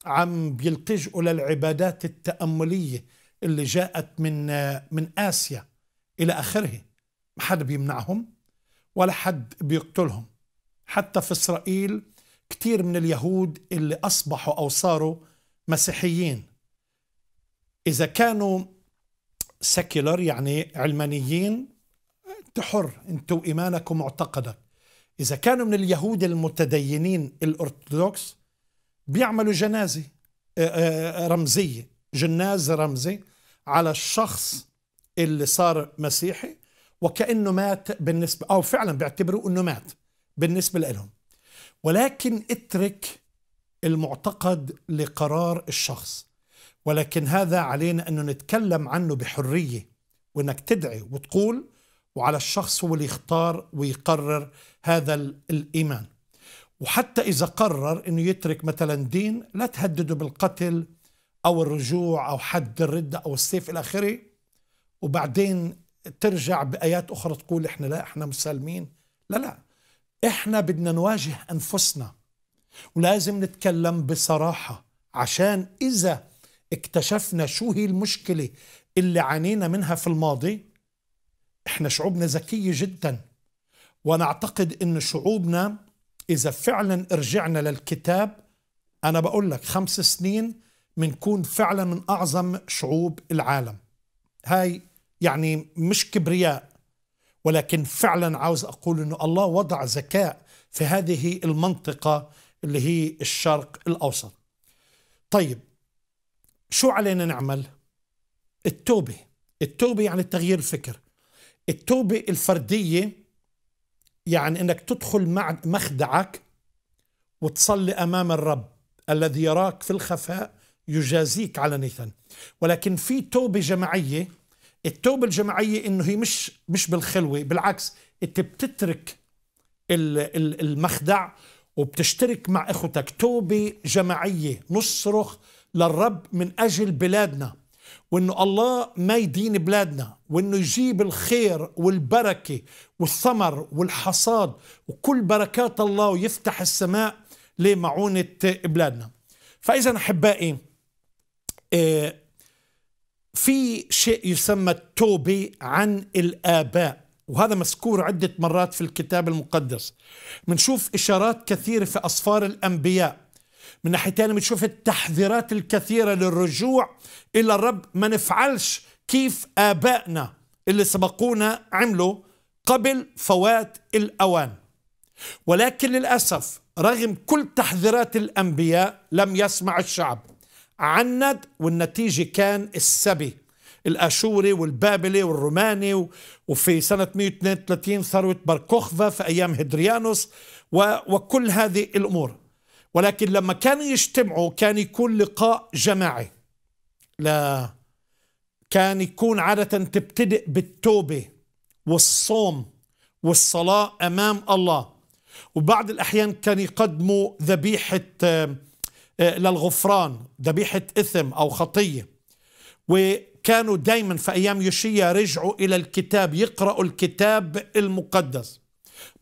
عم بيلتجئوا للعبادات التأملية اللي جاءت من من آسيا إلى آخره ما حدا بيمنعهم ولا حد بيقتلهم حتى في إسرائيل كتير من اليهود اللي أصبحوا أو صاروا مسيحيين إذا كانوا سكيلر يعني علمانيين أنت حر أنت وإيمانك ومعتقدك إذا كانوا من اليهود المتدينين الأرثوذكس بيعملوا جنازة آه، آه، رمزية جناز رمزي على الشخص اللي صار مسيحي وكأنه مات بالنسبة أو فعلا بيعتبروا أنه مات بالنسبة لهم ولكن اترك المعتقد لقرار الشخص ولكن هذا علينا أنه نتكلم عنه بحرية وأنك تدعي وتقول وعلى الشخص هو اللي يختار ويقرر هذا الإيمان وحتى إذا قرر أنه يترك مثلا دين لا تهدده بالقتل أو الرجوع أو حد الردة أو السيف إلى آخره وبعدين ترجع بايات اخرى تقول احنا لا احنا مسالمين لا لا احنا بدنا نواجه انفسنا ولازم نتكلم بصراحه عشان اذا اكتشفنا شو هي المشكله اللي عانينا منها في الماضي احنا شعوبنا ذكيه جدا وانا اعتقد ان شعوبنا اذا فعلا رجعنا للكتاب انا بقول لك خمس سنين بنكون فعلا من اعظم شعوب العالم هاي يعني مش كبرياء ولكن فعلا عاوز اقول انه الله وضع ذكاء في هذه المنطقه اللي هي الشرق الاوسط. طيب شو علينا نعمل؟ التوبه، التوبه يعني تغيير الفكر. التوبه الفرديه يعني انك تدخل مع مخدعك وتصلي امام الرب الذي يراك في الخفاء يجازيك علنيا ولكن في توبه جماعيه التوبه الجماعيه انه هي مش مش بالخلوه بالعكس انت بتترك المخدع وبتشترك مع اخوتك توبه جماعيه نصرخ للرب من اجل بلادنا وانه الله ما يدين بلادنا وانه يجيب الخير والبركه والثمر والحصاد وكل بركات الله ويفتح السماء لمعونه بلادنا فاذا احبائي آه، في شيء يسمى التوبة عن الآباء وهذا مذكور عدة مرات في الكتاب المقدس بنشوف إشارات كثيرة في أسفار الأنبياء من ناحية ثانية بنشوف التحذيرات الكثيرة للرجوع إلى الرب ما نفعلش كيف آبائنا اللي سبقونا عملوا قبل فوات الأوان ولكن للأسف رغم كل تحذيرات الأنبياء لم يسمع الشعب عند والنتيجة كان السبي الاشوري والبابلي والروماني وفي سنه 132 ثروه باركوخفا في ايام هدريانوس وكل هذه الامور ولكن لما كانوا يجتمعوا كان يكون لقاء جماعي لا كان يكون عاده تبتدئ بالتوبه والصوم والصلاه امام الله وبعض الاحيان كان يقدموا ذبيحه آه، للغفران ذبيحة إثم أو خطية وكانوا دايما في أيام يوشيا رجعوا إلى الكتاب يقرأوا الكتاب المقدس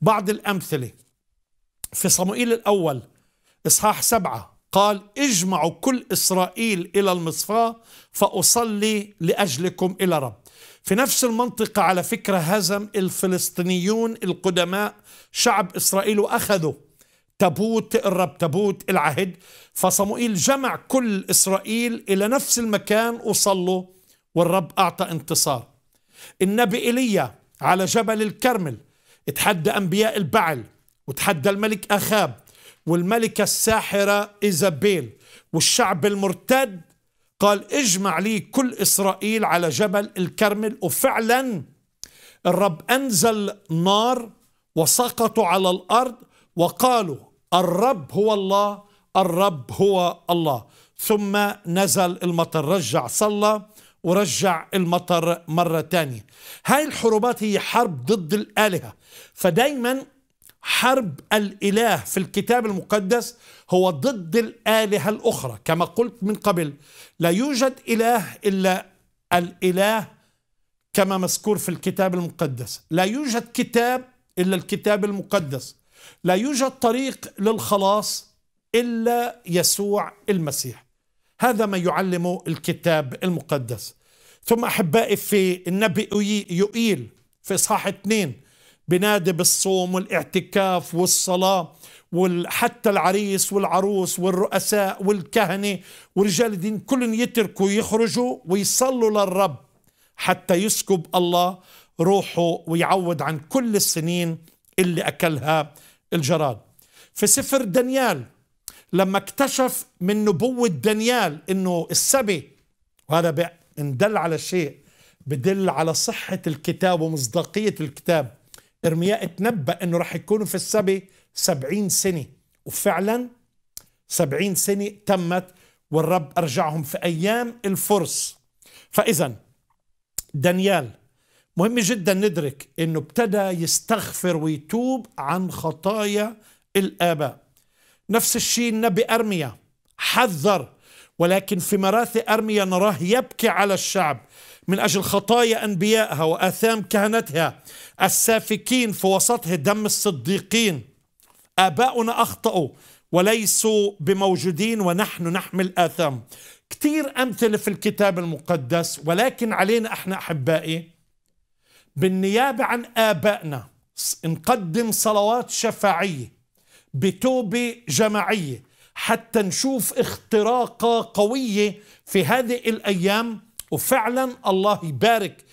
بعض الأمثلة في صموئيل الأول إصحاح سبعة قال اجمعوا كل إسرائيل إلى المصفاة فأصلي لأجلكم إلى رب في نفس المنطقة على فكرة هزم الفلسطينيون القدماء شعب إسرائيل وأخذوا تابوت الرب تابوت العهد فصموئيل جمع كل إسرائيل إلى نفس المكان وصلوا والرب أعطى انتصار النبي إيليا على جبل الكرمل اتحدى أنبياء البعل وتحدى الملك أخاب والملكة الساحرة إيزابيل والشعب المرتد قال اجمع لي كل إسرائيل على جبل الكرمل وفعلا الرب أنزل نار وسقطوا على الأرض وقالوا الرب هو الله الرب هو الله ثم نزل المطر رجع صلى ورجع المطر مرة تانية هاي الحروبات هي حرب ضد الآلهة فدايما حرب الإله في الكتاب المقدس هو ضد الآلهة الأخرى كما قلت من قبل لا يوجد إله إلا الإله كما مذكور في الكتاب المقدس لا يوجد كتاب إلا الكتاب المقدس لا يوجد طريق للخلاص إلا يسوع المسيح هذا ما يعلمه الكتاب المقدس ثم أحبائي في النبي يؤيل في إصحاح اثنين بنادي بالصوم والاعتكاف والصلاة وحتى العريس والعروس والرؤساء والكهنة ورجال الدين كلهم يتركوا يخرجوا ويصلوا للرب حتى يسكب الله روحه ويعوض عن كل السنين اللي أكلها الجراد في سفر دانيال لما اكتشف من نبوة دانيال انه السبي وهذا دل على شيء بدل على صحة الكتاب ومصداقية الكتاب ارمياء تنبأ انه راح يكونوا في السبي سبعين سنة وفعلا سبعين سنة تمت والرب ارجعهم في ايام الفرس فاذا دانيال مهم جدا ندرك انه ابتدى يستغفر ويتوب عن خطايا الاباء نفس الشيء النبي ارميا حذر ولكن في مراثي ارميا نراه يبكي على الشعب من اجل خطايا انبيائها واثام كهنتها السافكين في وسطه دم الصديقين اباؤنا اخطاوا وليسوا بموجودين ونحن نحمل اثام كثير امثله في الكتاب المقدس ولكن علينا احنا احبائي بالنيابة عن آبائنا نقدم صلوات شفاعية بتوبة جماعية حتى نشوف اختراقة قوية في هذه الأيام وفعلا الله يبارك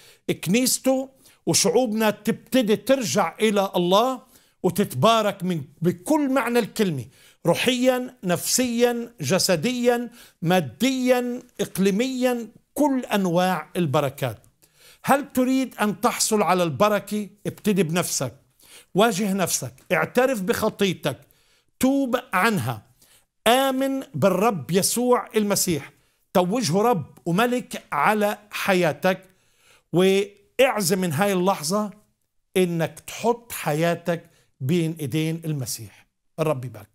كنيسته وشعوبنا تبتدي ترجع إلى الله وتتبارك من بكل معنى الكلمة روحيا نفسيا جسديا ماديا إقليميا كل أنواع البركات هل تريد أن تحصل على البركة ابتدي بنفسك واجه نفسك اعترف بخطيتك توب عنها آمن بالرب يسوع المسيح توجه رب وملك على حياتك واعزم من هاي اللحظة انك تحط حياتك بين ايدين المسيح الرب يبارك